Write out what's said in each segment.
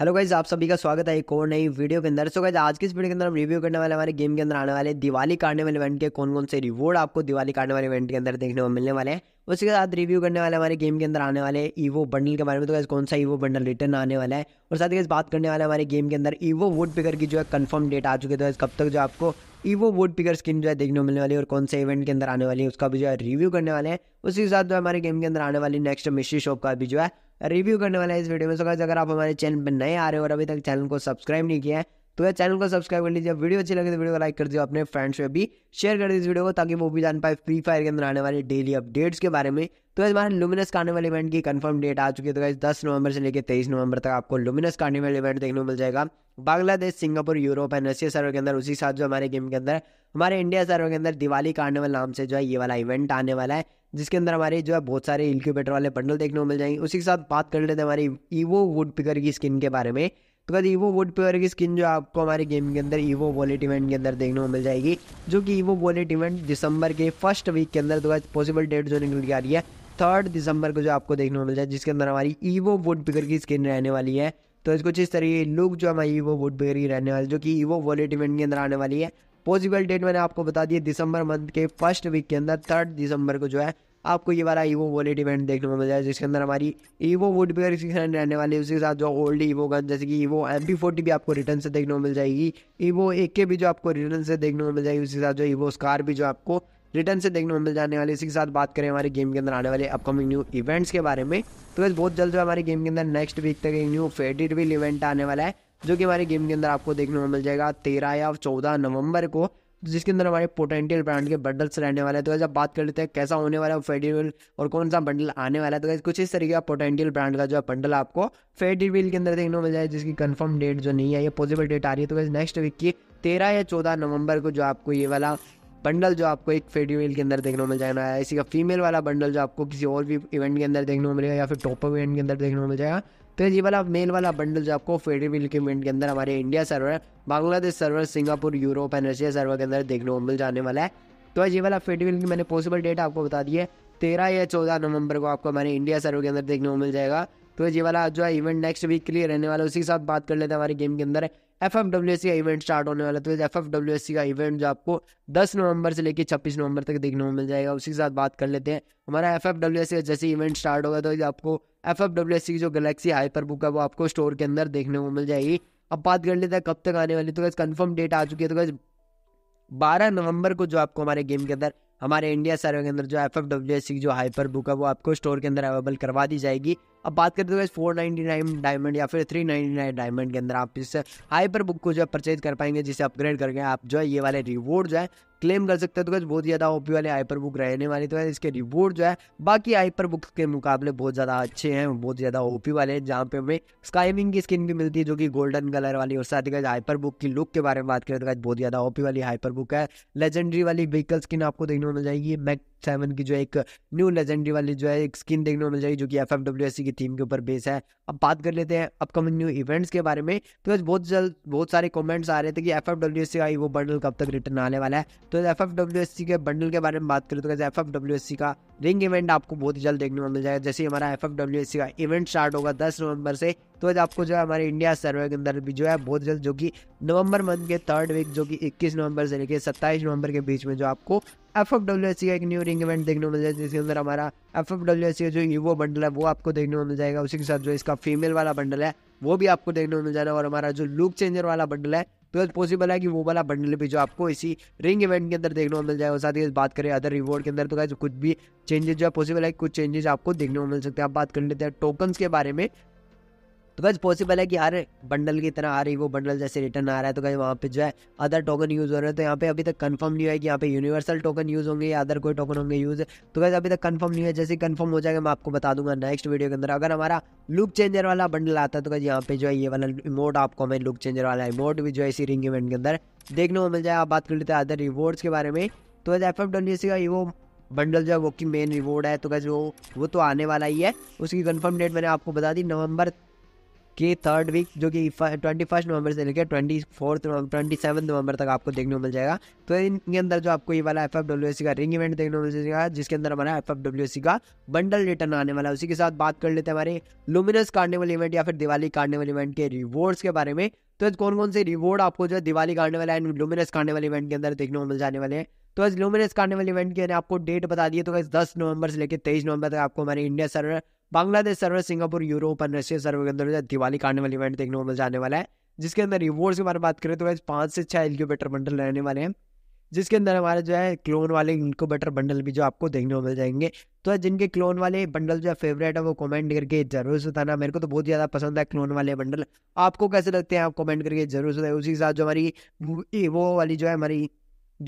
hello guys आप सभी का स्वागत है एक और नई वीडियो के अंदर सो गाइज आज की इस वीडियो के अंदर हम रिव्यू करने वाले हमारे गेम के अंदर आने वाले दिवाली कार्निवल इवेंट के कौन कौन से रिवॉर्ड आपको दिवाली कार्निवल इवेंट के अंदर देखने को मिलने वाले हैं उसके साथ रिव्यू करने वाले हमारे गेम के अंदर आने वाले ईवो बंडल के बारे में तो कैसे कौन सा ईवो बंडल रिटर्न आने वाला है और साथ ही बात करने वाले हमारे गेम के अंदर ईवो वुड पिकर की जो है कन्फर्म डेट आ चुकी है तो कब तक जो आपको ईवो वुड पिकर स्किन जो है देखने को मिलने वाली है और कौन से इवेंट के अंदर आने वाली है उसका भी जो है रिव्यू करने वाले हैं उसी के साथ जो हमारे गेम के अंदर आने वाली नेक्स्ट मिस्ट्री शॉप का भी जो है रिव्यू करने वाला है इस वीडियो में सो अगर आप हमारे चैनल पर नए आ रहे हो और अभी तक चैनल को सब्सक्राइब नहीं किया है तो यार चैनल को सब्सक्राइब कर लीजिए वीडियो अच्छी लगे तो वीडियो को लाइक कर दीजिए अपने फ्रेंड्स में भी शेयर कर दीजिए वीडियो को ताकि वो भी जान पाए फ्री फायर के अंदर आने वाले डेली अपडेट्स के बारे में तो हमारे लुमिनस कार्निवल इवेंट की कंफर्म डेट आ चुकी है तो गाइज दस नवंबर से लेकर तेईस नवंबर तक आपको लुमिनस कार्निवल इवेंट देखने को मिल जाएगा Bangladesh Singapore Europe and Russia server के अंदर उसी साथ जो हमारे गेम के अंदर हमारे इंडिया सर्वर के अंदर दिवाली कार्निवल नाम से जो है ये वाला इवेंट आने वाला है जिसके अंदर हमारे जो है बहुत सारे इंक्यूबेटर वाले बंडल देखने को मिल जाएंगे उसी के साथ बात कर लेते हैं हमारी ईवो वुड पिकर की स्किन के बारे में तो ईवो वुड पेयर की स्किन जो आपको हमारे गेम के अंदर ईवो वॉलेट इवेंट के अंदर देखने को मिल जाएगी जो कि ईवो वॉलेट इवेंट दिसंबर के फर्स्ट वीक के अंदर दो पॉसिबल डेट जो निकल के आ रही है थर्ड दिसंबर को जो आपको देखने को मिल जाए जिसके अंदर हमारी ईवो वुड पिकर की स्किन रहने वाली है तो कुछ इस की लुक जो हमारी ईवो वुड पिकर की रहने वाली जो कि ईवो वॉलेट इवेंट के अंदर आने वाली है पॉसिबल डेट मैंने आपको बता दी दिसंबर मंथ के फर्स्ट वीक के अंदर थर्ड दिसंबर को जो है आपको ये वाला ईवो वॉलेट इवेंट देखने को मिल जाएगा जिसके अंदर हमारी ईवो वुड बेयर के रहने वाली है उसके साथ जो ओल्ड ईवो गन जैसे कि ईवो एम पी फोर्टी भी आपको रिटर्न से देखने को मिल जाएगी ईवो ए के भी जो आपको रिटर्न से देखने को मिल जाएगी उसके साथ जो ईवो स्कार भी जो आपको रिटर्न से देखने को मिल जाने वाले इसी के साथ बात करें हमारे गेम के अंदर आने वाले अपकमिंग न्यू इवेंट्स के बारे में तो बस बहुत जल्द जो हमारे गेम के अंदर नेक्स्ट वीक तक एक न्यू फेडिट व्हील इवेंट आने वाला है जो कि हमारे गेम के अंदर आपको देखने को मिल जाएगा तेरह या चौदह नवंबर को जिसके अंदर हमारे पोटेंशियल ब्रांड के बंडल्स रहने वाले हैं तो जब बात कर लेते हैं कैसा होने वाला है फेडिविल और कौन सा बंडल आने वाला है तो कुछ इस तरीके का पोटेंशियल ब्रांड का जो है बंडल आपको फेडिविल के अंदर देखने को मिल जाए जिसकी कन्फर्म डेट जो नहीं है ये पॉसिबल डेट आ रही है तो वैसे नेक्स्ट वीक की तेरह या चौदह नवंबर को जो आपको ये वाला बंडल जो आपको एक फेडिविल के अंदर देखने को मिल जाएगा इसी का फीमेल वाला बंडल जो आपको किसी और भी इवेंट के अंदर देखने को मिलेगा या फिर टॉपअप इवेंट के अंदर देखने को मिल जाएगा तो ये वाला मेल वाला बंडल जो आपको फेडरल इक्विपमेंट के अंदर हमारे India server Bangladesh server Singapore Europe and Russia server के अंदर देखने को मिल जाने वाला है तो ये वाला फेडरल की मैंने पॉसिबल डेट आपको बता दी है तेरह या चौदह नवंबर को आपको हमारे इंडिया सर्वर के अंदर देखने को मिल जाएगा तो ये वाला जो है इवेंट नेक्स्ट वीक के लिए रहने वाला उसी के साथ बात कर लेते हैं हमारे गेम के अंदर F F W S C का इवेंट स्टार्ट होने वाला तो F F W S C का इवेंट जो आपको 10 नवंबर से लेकर 26 नवंबर तक देखने को मिल जाएगा उसी के साथ बात कर लेते हैं हमारा F F W S C का जैसे इवेंट स्टार्ट होगा तो आपको एफ एफ डब्ल्यू एस की जो गलेक्सी हाइपर बुक है वो आपको स्टोर के अंदर देखने को मिल जाएगी अब बात कर लेते हैं कब तक आने वाली तो गैस कन्फर्म डेट आ चुकी है तो गैस बारह नवंबर को जो आपको हमारे गेम के अंदर हमारे इंडिया सर्वे के अंदर जो एफ एफ डब्ल्यू एस की जो हाइपर बुक है वो आपको स्टोर के अंदर अवेलेबल करवा दी जाएगी अब बात करते हुए फोर नाइन्टी नाइन डायमंड या फिर थ्री नाइन्टी नाइन डायमंड के अंदर आप इस हाइपर बुक को जो है परचेज कर पाएंगे जिसे अपग्रेड करके आप जो है ये वाले रिवॉर्ड जो है क्लेम कर सकते हो तो बहुत ज़्यादा ओपी वाले हाइपर बुक रहने वाली तो है इसके रिवॉर्ड जो है बाकी हाइपर बुक के मुकाबले बहुत ज़्यादा अच्छे हैं बहुत ज़्यादा ओपी वाले हैं जहाँ पे हमें स्काइमिंग की स्किन भी मिलती है जो कि गोल्डन कलर वाली और साथ ही हाइपर बुक की लुक के बारे में बात करें तो बहुत ज़्यादा ओपी वाली हाइपर बुक है लेजेंडरी वाली व्हीकल स्किन आपको देखने को मिल जाएगी मैक सेवन की जो एक न्यू लेजेंडरी वाली जो है एक स्किन देखने को मिल जाएगी जो कि F M W S C की थीम के ऊपर बेस है अब बात कर लेते हैं अपकमिंग न्यू इवेंट्स के बारे में तो आज बहुत जल्द बहुत सारे कमेंट्स आ रहे थे कि F F W S C आई वो बंडल कब तक रिटर्न आने वाला है तो F F W S C के बंडल के बारे में बात करें तो F F W S C का रिंग इवेंट आपको बहुत जल्द देखने को मिल जाएगा जैसे हमारा F F W S C का इवेंट स्टार्ट होगा दस नवंबर से तो आज आपको जो है हमारे इंडिया सर्वे के अंदर भी जो है बहुत जल्द जो कि नवंबर मंथ के थर्ड वीक जो कि 21 नवंबर से लेकर 27 नवंबर के बीच में जो आपको एफ एफ डब्ल्यू एस का एक न्यू रिंग इवेंट देखने को मिल जाएगा जिसके अंदर हमारा एफ एफ डब्ल्यू एस का जो यूवो बंडल है वो आपको देखने को मिल जाएगा उसी के साथ जो इसका फीमेल वाला बंडल है वो भी आपको देखने को मिल जाएगा और हमारा जो लुक चेंजर वाला बंडल है तो पॉसिबल है कि वो वाला बंडल भी जो आपको इसी रिंग इवेंट के अंदर देखने को मिल जाएगा साथ ही बात करें अदर रिवॉर्ड के अंदर तो क्या कुछ भी चेंजेस जो है पॉसिबल है कुछ चेंजेस आपको देखने को मिल सकते हैं आप बात कर लेते हैं टोकन्स के बारे में तो गाइज पॉसिबल है कि यार बंडल की तरह आ रही वो बंडल जैसे रिटर्न आ रहा है तो गाइज वहाँ पे जो है अदर टोकन यूज़ हो रहे हैं तो यहाँ पे अभी तक कंफर्म नहीं है कि यहाँ पे यूनिवर्सल टोकन यूज़ होंगे या अदर कोई टोकन होंगे यूज़ तो गाइज अभी तक कंफर्म नहीं है जैसे कंफर्म हो जाएगा मैं आपको बता दूंगा नेक्स्ट वीडियो के अंदर अगर हमारा लुक चेंजर वाला बंडल आता है तो गाइज यहाँ पे जो है ये वाला रिमोट आपको हमें लुक चेंजर वाला रिमोट भी जो है इसी रिंग इवेंट के अंदर देखने को मिल जाए आप बात कर लेते हैं अदर रिवॉर्ड्स के बारे में तो एफ एफ डब्ल्यू सी का वो बंडल जो है वो की मेन रिवॉर्ड है तो कैसे वो वो तो आने वाला ही है उसकी कंफर्म डेट मैंने आपको बता दी नवंबर कि थर्ड वीक जो कि ट्वेंटी फर्स्ट नवंबर से लेकर ट्वेंटी फोर्थ ट्वेंटी सेवन नवंबर तक आपको देखने को मिल जाएगा तो इनके अंदर जो आपको ये वाला एफ एफ डब्ल्यू सी का रिंग इवेंट देखने को मिल जाएगा जिसके अंदर हमारा एफ एफ डब्ल्यू सी का बंडल रिटर्न आने वाला है उसी के साथ बात कर लेते हैं हमारे लुमिनस कार्निवल इवेंट या फिर दिवाली कार्निवल इवेंट के रिवॉर्ड्स के बारे में तो आज कौन कौन से रिवॉर्ड आपको जो है Diwali carnival and luminous carnival event के अंदर देखने को मिल जाने वाले हैं तो आज लुमिनस कार्निवल इवेंट के आपको डेट बता दिए तो दस नवंबर से लेकर तेईस नवंबर तक आपको हमारे India server Bangladesh server Singapore Europe और रशिया सर्वे के अंदर दिवाली कार्निवल इवेंट देखने को मिल जाने वाला है जिसके अंदर रिवॉर्ड्स के बारे में बात करें तो पाँच से छः इनक्यूबेटर बंडल रहने वाले हैं जिसके अंदर हमारे जो है क्लोन वाले इनक्यूबेटर बंडल भी जो आपको देखने को मिल जाएंगे तो जिनके क्लोन वाले बंडल जो है फेवरेट है वो कमेंट करके जरूर से बताना मेरे को तो बहुत ज़्यादा पसंद है क्लोन वाले बंडल आपको कैसे लगते हैं आप कमेंट करके जरूर से उसी के साथ जो हमारी वो वाली जो है हमारी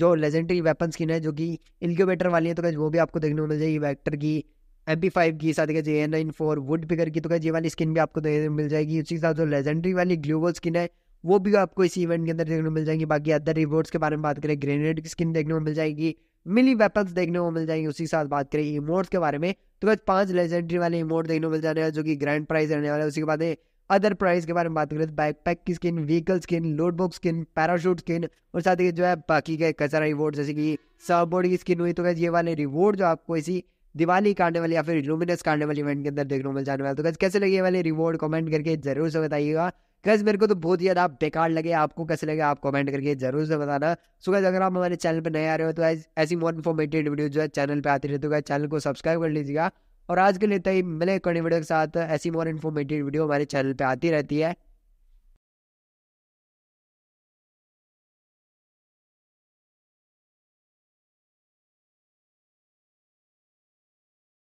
जो लेजेंडरी वेपन स्किन है जो कि इनक्यूबेटर वाली है तो कैसे वो भी आपको देखने को मिल जाएगी वैक्टर की एम पी फाइव की साथ J N nine four woodpecker की तो क्या ये वाली स्किन भी आपको देखने मिल जाएगी उसी के साथ जो लेजेंडरी वाली ग्लोबल स्किन है वो भी आपको इसी इवेंट के अंदर देखने को मिल जाएंगी बाकी अदर रिवॉर्ड्स के बारे में बात करें ग्रेनेड की स्किन देखने को मिल जाएगी मिली वेपन्स देखने को मिल जाएंगे उसी साथ बात करें इमोट्स के बारे में तो क्या पांच लेजेंडरी वाले इमोट देखने को मिल जाने हैं जो कि ग्रैंड प्राइज रहने वाला है उसी के बाद अदर प्राइस के बारे में बात करें तो पैक की skin vehicle skin load skin parachute skin और साथ ही जो है बाकी के कचरा रिवॉर्ड जैसे कि सबोर्ड की स्किन हुई तो क्या ये वाले रिवॉर्ड जो आपको इसी दिवाली कार्निवल या फिर लुमिनस कार्निवल इवेंट के अंदर देखने को मिल जाने वाला तो गज कैसे लगे वाले रिवॉर्ड कमेंट करके जरूर से बताइएगा गज मेरे को तो बहुत ही ज़्यादा बेकार लगे आपको कैसे लगे आप कमेंट करके जरूर से बताना सो गज अगर आप हमारे चैनल पर नए आ रहे हो तो ऐसी मोर इन्फॉर्मेटिव वीडियो जो है चैनल पर आती रहे तो चैनल को सब्सक्राइब कर लीजिएगा और आज के लिए तई मिले कड़ी वीडियो के साथ ऐसी मोर इन्फॉर्मेटिव वीडियो हमारे चैनल पर आती रहती है